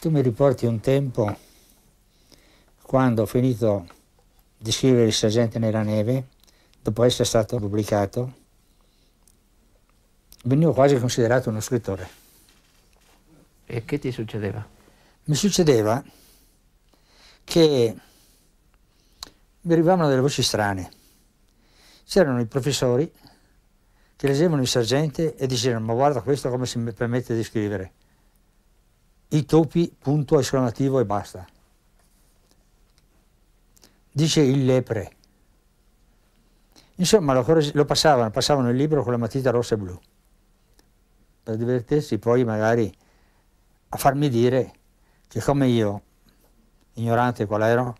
Tu mi riporti un tempo quando ho finito di scrivere Il sergente nella neve, dopo essere stato pubblicato, venivo quasi considerato uno scrittore. E che ti succedeva? Mi succedeva che mi arrivavano delle voci strane. C'erano i professori che leggevano il sergente e dicevano ma guarda questo come si permette di scrivere i topi, punto esclamativo e basta. Dice il lepre. Insomma, lo, lo, passavano, passavano il libro con la matita rossa e blu, per divertirsi poi magari a farmi dire che come io, ignorante qual ero,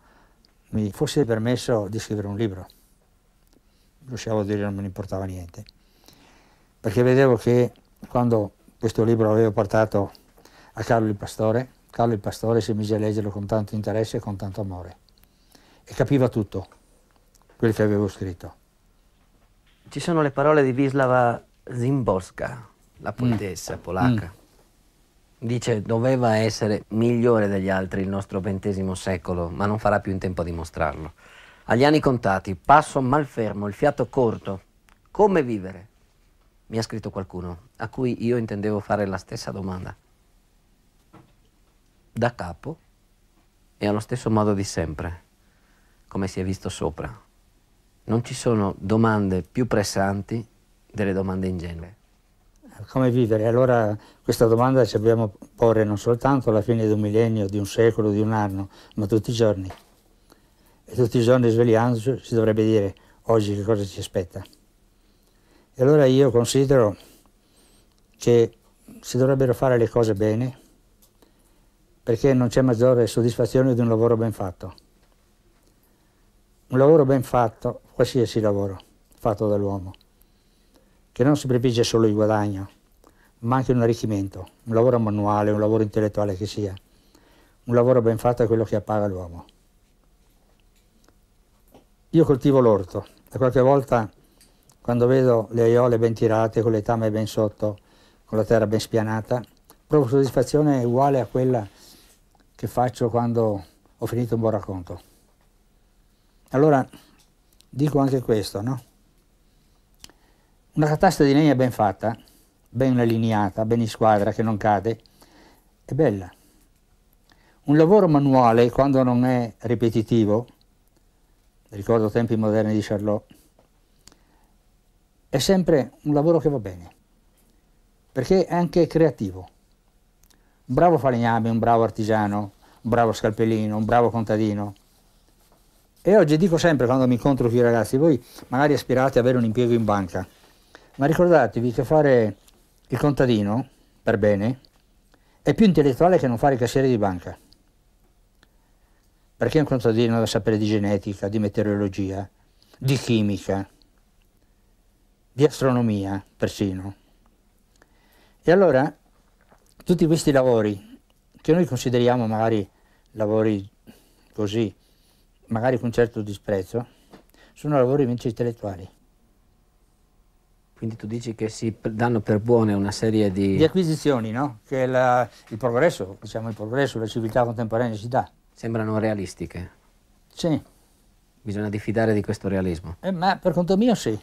mi fosse permesso di scrivere un libro. Lasciavo dire, non me ne importava niente, perché vedevo che quando questo libro avevo portato a Carlo il Pastore, Carlo il Pastore si mise a leggerlo con tanto interesse e con tanto amore e capiva tutto quello che avevo scritto. Ci sono le parole di Wisława Zimborska, la mm. poetessa mm. polacca. Mm. Dice doveva essere migliore degli altri il nostro ventesimo secolo, ma non farà più in tempo a dimostrarlo. Agli anni contati, passo malfermo, il fiato corto. Come vivere? Mi ha scritto qualcuno a cui io intendevo fare la stessa domanda da capo e allo stesso modo di sempre, come si è visto sopra. Non ci sono domande più pressanti delle domande ingenue. Come vivere? Allora questa domanda ci dobbiamo porre non soltanto alla fine di un millennio, di un secolo, di un anno, ma tutti i giorni. E tutti i giorni svegliandoci si dovrebbe dire oggi che cosa ci aspetta. E allora io considero che si dovrebbero fare le cose bene, perché non c'è maggiore soddisfazione di un lavoro ben fatto. Un lavoro ben fatto, qualsiasi lavoro fatto dall'uomo, che non si prefigge solo il guadagno, ma anche un arricchimento, un lavoro manuale, un lavoro intellettuale che sia. Un lavoro ben fatto è quello che appaga l'uomo. Io coltivo l'orto e qualche volta quando vedo le aiole ben tirate, con le tame ben sotto, con la terra ben spianata, provo soddisfazione uguale a quella che faccio quando ho finito un buon racconto. Allora dico anche questo, no? Una catasta di legna ben fatta, ben allineata, ben in squadra, che non cade, è bella. Un lavoro manuale, quando non è ripetitivo, ricordo tempi moderni di Charlot, è sempre un lavoro che va bene, perché è anche creativo bravo falegname, un bravo artigiano, un bravo scalpellino, un bravo contadino. E oggi dico sempre quando mi incontro con i ragazzi, voi magari aspirate ad avere un impiego in banca, ma ricordatevi che fare il contadino, per bene, è più intellettuale che non fare il cassiere di banca. Perché un contadino deve sapere di genetica, di meteorologia, di chimica, di astronomia persino. E allora tutti questi lavori che noi consideriamo magari lavori così, magari con certo disprezzo, sono lavori invece intellettuali. Quindi tu dici che si danno per buone una serie di... Di acquisizioni, no? Che la, il progresso, diciamo il progresso, la civiltà contemporanea si dà. Sembrano realistiche. Sì. Bisogna diffidare di questo realismo. Eh, ma per conto mio sì.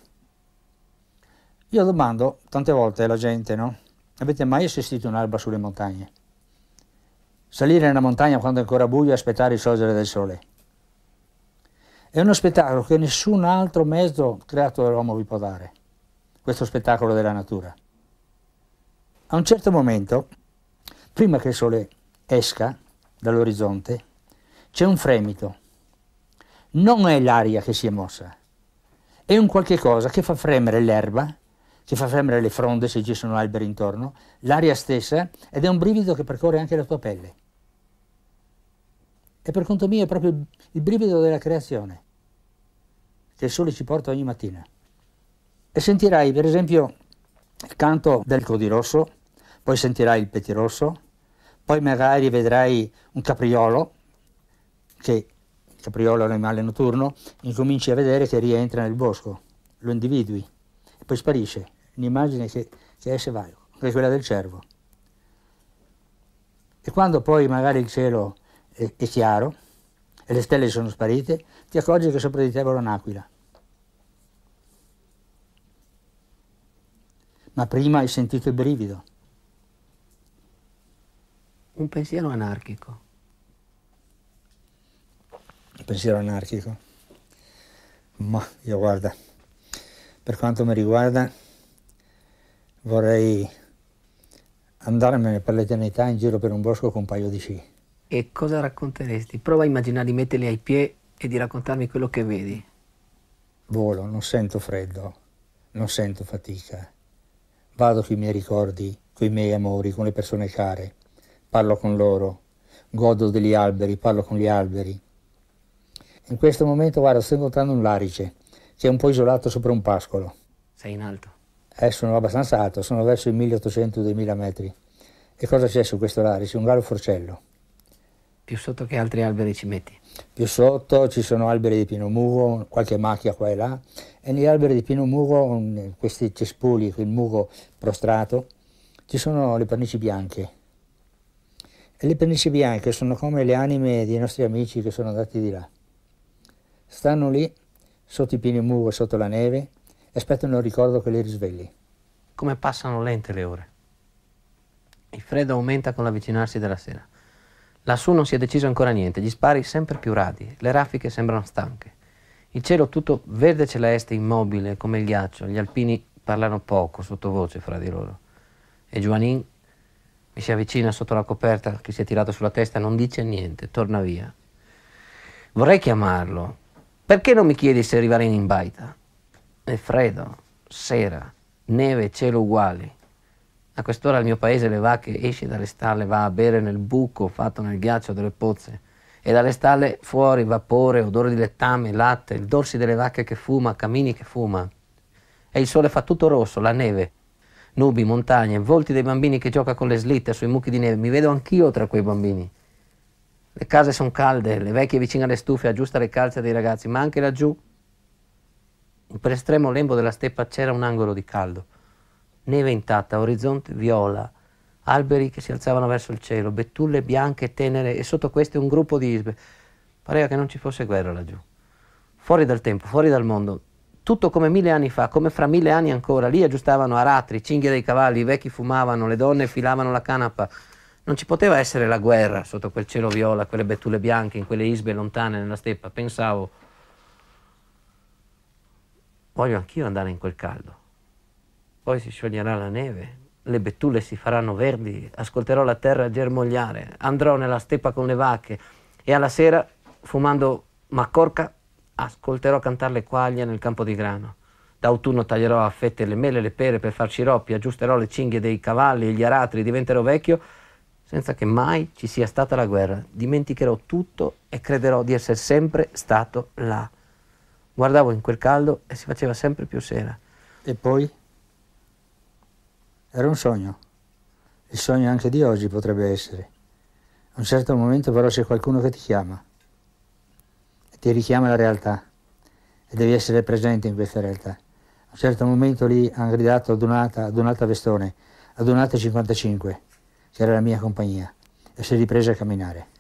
Io domando tante volte alla gente, no? Avete mai assistito un'alba sulle montagne? Salire in una montagna quando è ancora buio e aspettare il sorgere del sole. È uno spettacolo che nessun altro mezzo creato dall'uomo vi può dare, questo spettacolo della natura. A un certo momento, prima che il sole esca dall'orizzonte, c'è un fremito. Non è l'aria che si è mossa, è un qualche cosa che fa fremere l'erba ci fa fremere le fronde se ci sono alberi intorno, l'aria stessa, ed è un brivido che percorre anche la tua pelle. E per conto mio è proprio il brivido della creazione, che il sole ci porta ogni mattina. E sentirai, per esempio, il canto del codirosso, poi sentirai il petirosso, poi magari vedrai un capriolo, che il capriolo è un animale notturno, incominci a vedere che rientra nel bosco, lo individui e poi sparisce un'immagine che, che esce vario, che è quella del cervo. E quando poi magari il cielo è, è chiaro e le stelle sono sparite, ti accorgi che sopra di te vola un'aquila. Ma prima hai sentito il brivido. Un pensiero anarchico. Un pensiero anarchico. Ma io guarda, per quanto mi riguarda, vorrei andarmene per l'eternità in giro per un bosco con un paio di sci. E cosa racconteresti? Prova a immaginare di metterli ai piedi e di raccontarmi quello che vedi. Volo, non sento freddo, non sento fatica. Vado sui miei ricordi, con i miei amori, con le persone care. Parlo con loro, godo degli alberi, parlo con gli alberi. In questo momento, guarda, sto incontrando un larice, che è un po' isolato sopra un pascolo. Sei in alto. Eh, sono abbastanza alto, sono verso i 1800-2000 metri. E cosa c'è su questo larice? Un gallo forcello. Più sotto che altri alberi ci metti? Più sotto ci sono alberi di pino mugo, qualche macchia qua e là, e negli alberi di pino mugo, questi cespugli, il mugo prostrato, ci sono le pernici bianche. E le pernici bianche sono come le anime dei nostri amici che sono andati di là. Stanno lì, sotto i pini mugo, sotto la neve, aspettano il ricordo che le risvegli. Come passano lente le ore. Il freddo aumenta con l'avvicinarsi della sera. Lassù non si è deciso ancora niente, gli spari sempre più radi, le raffiche sembrano stanche. Il cielo tutto verde celeste, immobile, come il ghiaccio, gli alpini parlano poco, sottovoce fra di loro. E Giovanin mi si avvicina sotto la coperta che si è tirato sulla testa, non dice niente, torna via. Vorrei chiamarlo. Perché non mi chiedi se arrivare in baita? è freddo, sera, neve, cielo uguali. A quest'ora il mio paese le vacche esce dalle stalle, va a bere nel buco fatto nel ghiaccio delle pozze e dalle stalle fuori vapore, odore di lettame, latte, il dorsi delle vacche che fuma, camini che fuma. E il sole fa tutto rosso, la neve, nubi, montagne, volti dei bambini che gioca con le slitte sui mucchi di neve. Mi vedo anch'io tra quei bambini. Le case sono calde, le vecchie vicine alle stufe, aggiustano le calze dei ragazzi, ma anche laggiù per estremo lembo della steppa c'era un angolo di caldo. Neve intatta, orizzonte viola, alberi che si alzavano verso il cielo, betulle bianche e tenere e sotto queste un gruppo di isbe. Pareva che non ci fosse guerra laggiù. Fuori dal tempo, fuori dal mondo, tutto come mille anni fa, come fra mille anni ancora. Lì aggiustavano aratri, cinghie dei cavalli, i vecchi fumavano, le donne filavano la canapa. Non ci poteva essere la guerra sotto quel cielo viola, quelle bettule bianche, in quelle isbe lontane nella steppa. Pensavo, voglio anch'io andare in quel caldo. Poi si scioglierà la neve, le bettule si faranno verdi, ascolterò la terra germogliare, andrò nella steppa con le vacche e alla sera, fumando maccorca, ascolterò cantare le quaglie nel campo di grano. D'autunno taglierò a fette le mele e le pere per far sciroppi, aggiusterò le cinghie dei cavalli e gli aratri, diventerò vecchio senza che mai ci sia stata la guerra. Dimenticherò tutto e crederò di essere sempre stato là. Guardavo in quel caldo e si faceva sempre più sera. E poi? Era un sogno. Il sogno anche di oggi potrebbe essere. A un certo momento però c'è qualcuno che ti chiama ti richiama la realtà e devi essere presente in questa realtà. A un certo momento lì hanno gridato adunata, adunata Vestone, adunata 55, che era la mia compagnia, e si è ripresa a camminare.